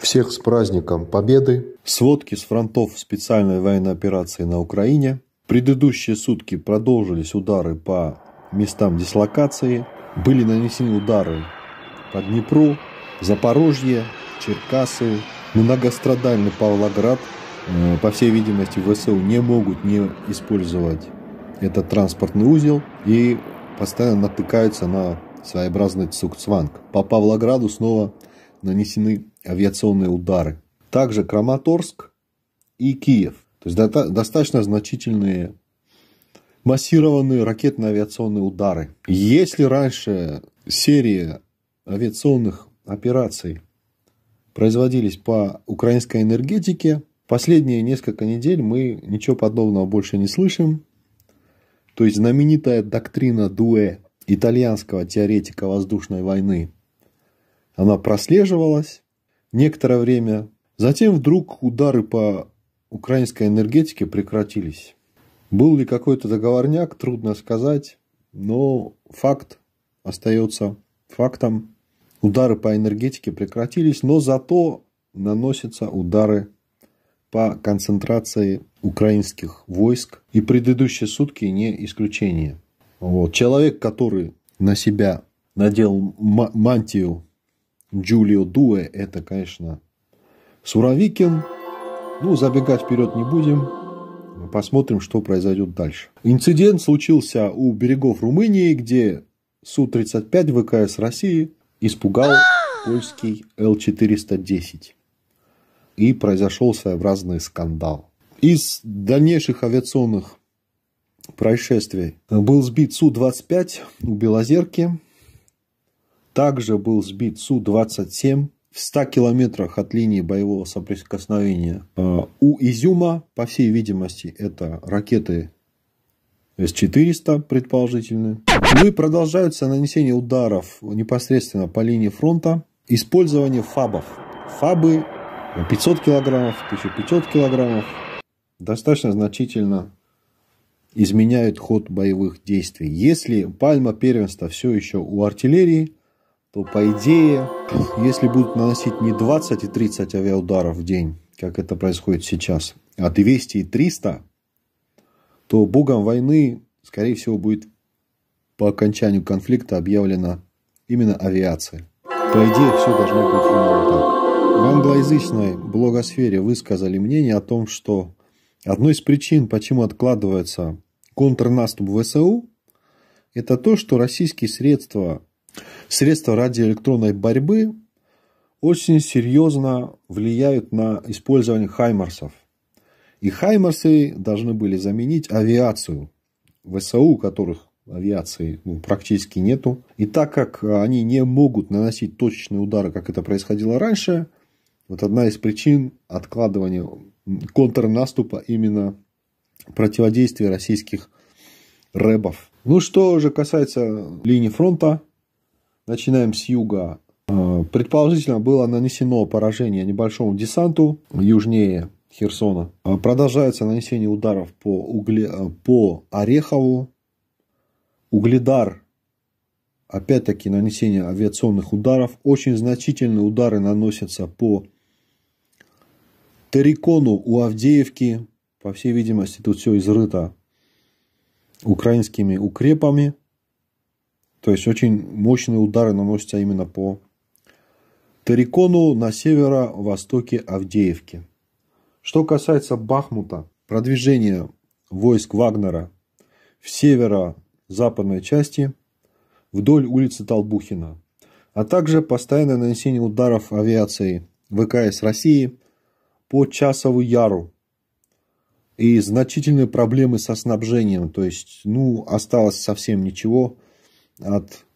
Всех с праздником Победы! Сводки с фронтов специальной военной операции на Украине. Предыдущие сутки продолжились удары по местам дислокации. Были нанесены удары по Днепру, Запорожье, Черкасы, на многострадальный Павлоград. Э, по всей видимости, ВСУ не могут не использовать этот транспортный узел и постоянно натыкаются на своеобразный Цукцванг. По Павлограду снова нанесены авиационные удары. Также Краматорск и Киев. То есть достаточно значительные массированные ракетно-авиационные удары. Если раньше серия авиационных операций производились по украинской энергетике, последние несколько недель мы ничего подобного больше не слышим. То есть знаменитая доктрина Дуэ, итальянского теоретика воздушной войны, она прослеживалась некоторое время. Затем вдруг удары по украинской энергетике прекратились. Был ли какой-то договорняк, трудно сказать, но факт остается фактом. Удары по энергетике прекратились, но зато наносятся удары по концентрации украинских войск. И предыдущие сутки не исключение. Вот. Человек, который на себя надел мантию Джулио Дуэ, это, конечно, Суровикин. Ну, забегать вперед не будем. Посмотрим, что произойдет дальше. Инцидент случился у берегов Румынии, где Су-35 ВКС России испугал польский Л-410 и произошел своеобразный скандал. Из дальнейших авиационных происшествий был сбит Су-25 у Белозерки, также был сбит Су-27 в 100 километрах от линии боевого соприкосновения э, у Изюма. По всей видимости, это ракеты С-400 предположительные. Ну и продолжаются нанесение ударов непосредственно по линии фронта. Использование фабов. Фабы 500 килограммов, 1500 килограммов, достаточно значительно изменяют ход боевых действий. Если пальма первенства все еще у артиллерии, то по идее, если будут наносить не 20 и 30 авиаударов в день, как это происходит сейчас, а 200 и 300, то богом войны, скорее всего, будет по окончанию конфликта объявлена именно авиация. По идее, все должно быть именно так. В англоязычной блогосфере высказали мнение о том, что одной из причин, почему откладывается контрнаступ ВСУ, это то, что российские средства, средства радиоэлектронной борьбы очень серьезно влияют на использование хаймарсов. И хаймарсы должны были заменить авиацию ВСУ, у которых авиации ну, практически нету. И так как а, они не могут наносить точечные удары, как это происходило раньше, вот одна из причин откладывания контрнаступа именно противодействия российских рэбов. Ну что же касается линии фронта, начинаем с юга. А, предположительно было нанесено поражение небольшому десанту южнее Херсона. А, продолжается нанесение ударов по, угле, по Орехову, Угледар. Опять-таки нанесение авиационных ударов. Очень значительные удары наносятся по Террикону у Авдеевки. По всей видимости, тут все изрыто украинскими укрепами. То есть очень мощные удары наносятся именно по Террикону на северо-востоке Авдеевки. Что касается Бахмута, продвижение войск Вагнера в северо западной части вдоль улицы Толбухина, а также постоянное нанесение ударов авиации ВКС России по Часову Яру и значительные проблемы со снабжением, то есть, ну, осталось совсем ничего от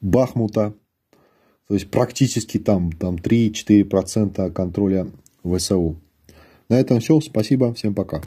Бахмута, то есть практически там, там 3-4% контроля ВСУ. На этом все. Спасибо. Всем пока.